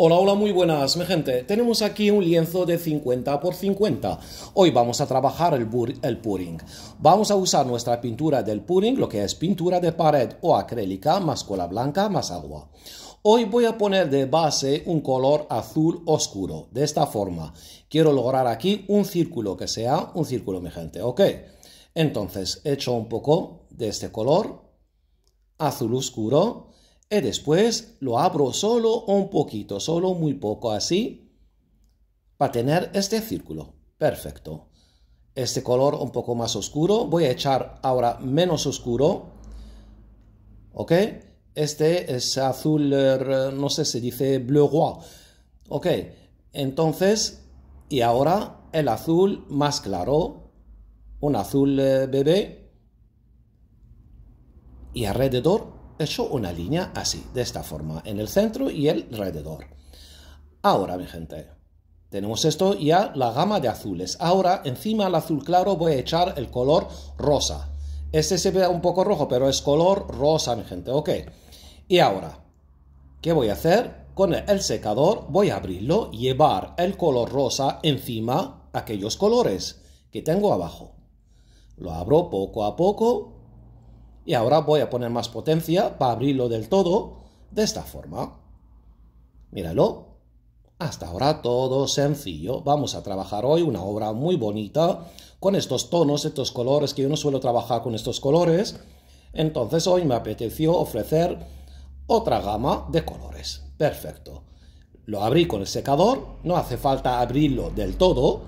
Hola, hola, muy buenas, mi gente. Tenemos aquí un lienzo de 50 por 50. Hoy vamos a trabajar el, el pudding. Vamos a usar nuestra pintura del pudding, lo que es pintura de pared o acrílica, más cola blanca, más agua. Hoy voy a poner de base un color azul oscuro, de esta forma. Quiero lograr aquí un círculo, que sea un círculo, mi gente, ¿ok? Entonces, echo un poco de este color, azul oscuro, y después lo abro solo un poquito, solo muy poco, así, para tener este círculo. Perfecto. Este color un poco más oscuro. Voy a echar ahora menos oscuro. ¿Ok? Este es azul, er, no sé, se dice bleu roi. ¿Ok? Entonces, y ahora el azul más claro, un azul eh, bebé. Y alrededor hecho una línea así, de esta forma, en el centro y alrededor. Ahora, mi gente, tenemos esto ya la gama de azules. Ahora, encima al azul claro, voy a echar el color rosa. Este se ve un poco rojo, pero es color rosa, mi gente, ok. Y ahora, ¿qué voy a hacer? Con el secador voy a abrirlo, llevar el color rosa encima aquellos colores que tengo abajo. Lo abro poco a poco y ahora voy a poner más potencia para abrirlo del todo de esta forma. Míralo. Hasta ahora todo sencillo. Vamos a trabajar hoy una obra muy bonita con estos tonos, estos colores, que yo no suelo trabajar con estos colores. Entonces hoy me apeteció ofrecer otra gama de colores. Perfecto. Lo abrí con el secador, no hace falta abrirlo del todo,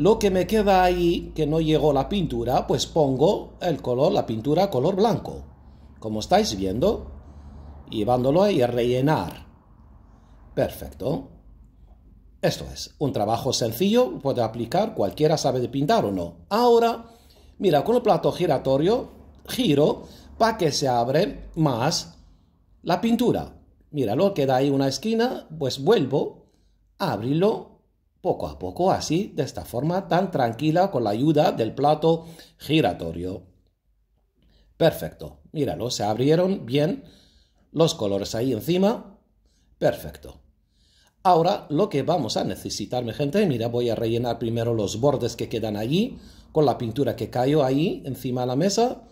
lo que me queda ahí, que no llegó la pintura, pues pongo el color, la pintura color blanco. Como estáis viendo, llevándolo ahí a rellenar. Perfecto. Esto es, un trabajo sencillo, puede aplicar, cualquiera sabe de pintar o no. Ahora, mira, con el plato giratorio, giro para que se abre más la pintura. Mira, lo queda ahí una esquina, pues vuelvo, abrilo poco a poco así, de esta forma tan tranquila con la ayuda del plato giratorio. Perfecto, míralo, se abrieron bien los colores ahí encima. Perfecto. Ahora lo que vamos a necesitar, mi gente, mira, voy a rellenar primero los bordes que quedan allí con la pintura que cayó ahí encima de la mesa.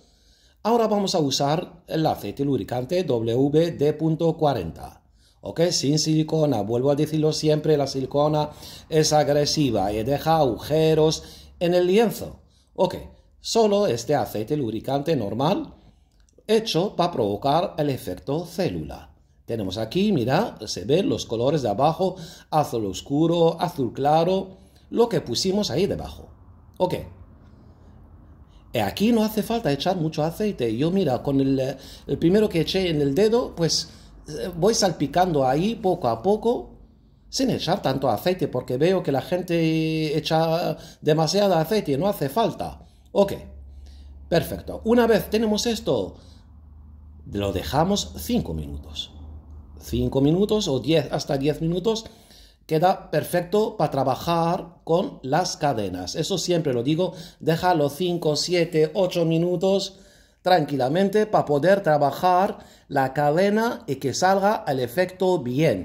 Ahora vamos a usar el aceite lubricante WD.40 ¿ok? Sin silicona, vuelvo a decirlo siempre, la silicona es agresiva y deja agujeros en el lienzo. Ok, solo este aceite lubricante normal hecho para provocar el efecto célula. Tenemos aquí, mira, se ven los colores de abajo, azul oscuro, azul claro, lo que pusimos ahí debajo. Ok. Y eh, Aquí no hace falta echar mucho aceite. Yo mira, con el eh, primero que eché en el dedo, pues voy salpicando ahí poco a poco sin echar tanto aceite porque veo que la gente echa demasiado aceite no hace falta. Ok, perfecto. Una vez tenemos esto, lo dejamos 5 minutos. 5 minutos o 10 hasta 10 minutos queda perfecto para trabajar con las cadenas. Eso siempre lo digo, déjalo 5, 7, 8 minutos tranquilamente para poder trabajar la cadena y que salga el efecto bien.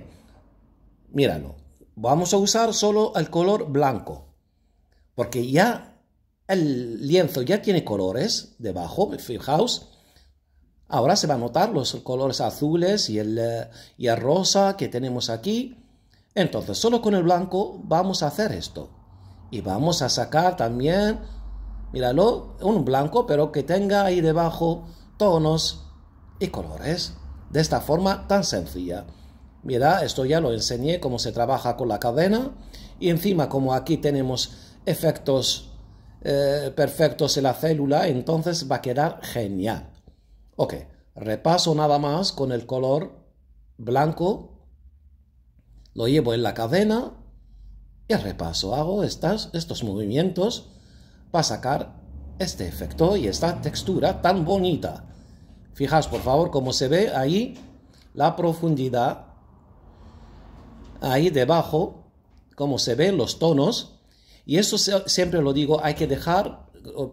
Míralo, vamos a usar solo el color blanco, porque ya el lienzo ya tiene colores debajo, house Ahora se van a notar los colores azules y el, eh, y el rosa que tenemos aquí. Entonces, solo con el blanco vamos a hacer esto. Y vamos a sacar también Míralo, un blanco, pero que tenga ahí debajo tonos y colores. De esta forma tan sencilla. Mira, esto ya lo enseñé cómo se trabaja con la cadena. Y encima, como aquí tenemos efectos eh, perfectos en la célula, entonces va a quedar genial. Ok, repaso nada más con el color blanco. Lo llevo en la cadena y repaso. Hago estas, estos movimientos para sacar este efecto y esta textura tan bonita. Fijaos por favor cómo se ve ahí la profundidad, ahí debajo, cómo se ven los tonos. Y eso siempre lo digo, hay que dejar,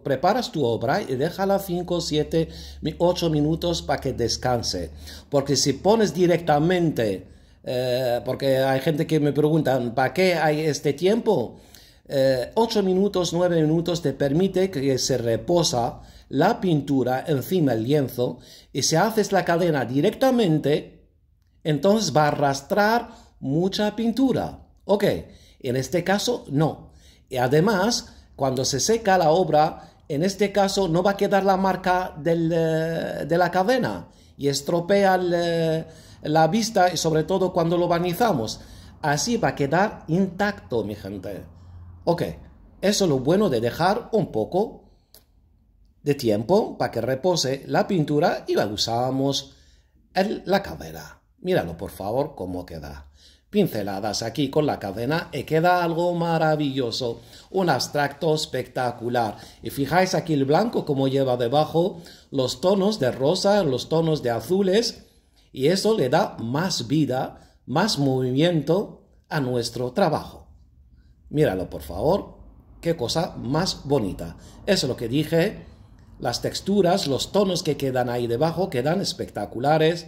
preparas tu obra y déjala 5, 7, 8 minutos para que descanse. Porque si pones directamente, eh, porque hay gente que me pregunta, ¿para qué hay este tiempo? Eh, ocho 8 minutos, 9 minutos te permite que se reposa la pintura encima del lienzo y si haces la cadena directamente, entonces va a arrastrar mucha pintura. Ok, en este caso no. Y además, cuando se seca la obra, en este caso no va a quedar la marca eh, de la cadena y estropea eh, la vista, y sobre todo cuando lo vanizamos Así va a quedar intacto, mi gente. Ok, eso es lo bueno de dejar un poco de tiempo para que repose la pintura y la usamos en la cadena. Míralo por favor cómo queda. Pinceladas aquí con la cadena y queda algo maravilloso, un abstracto espectacular. Y fijáis aquí el blanco como lleva debajo, los tonos de rosa, los tonos de azules y eso le da más vida, más movimiento a nuestro trabajo. Míralo, por favor. Qué cosa más bonita. Eso es lo que dije. Las texturas, los tonos que quedan ahí debajo quedan espectaculares.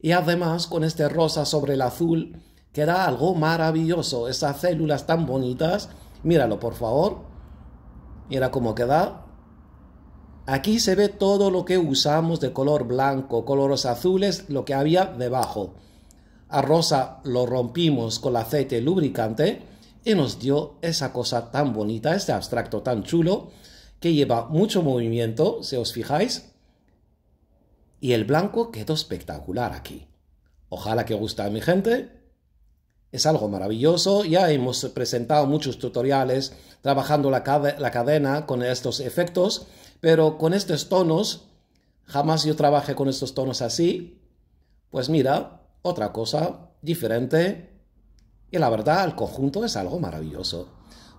Y además, con este rosa sobre el azul, queda algo maravilloso. Esas células tan bonitas. Míralo, por favor. Mira cómo queda. Aquí se ve todo lo que usamos de color blanco, colores azules, lo que había debajo. A rosa lo rompimos con aceite lubricante nos dio esa cosa tan bonita, este abstracto tan chulo, que lleva mucho movimiento, si os fijáis. Y el blanco quedó espectacular aquí. Ojalá que guste a mi gente. Es algo maravilloso. Ya hemos presentado muchos tutoriales trabajando la cadena con estos efectos, pero con estos tonos, jamás yo trabajé con estos tonos así. Pues mira, otra cosa diferente y la verdad, el conjunto es algo maravilloso.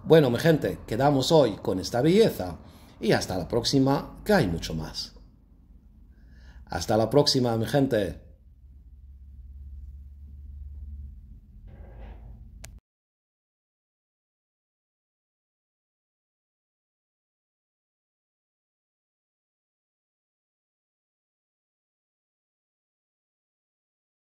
Bueno, mi gente, quedamos hoy con esta belleza y hasta la próxima, que hay mucho más. Hasta la próxima, mi gente.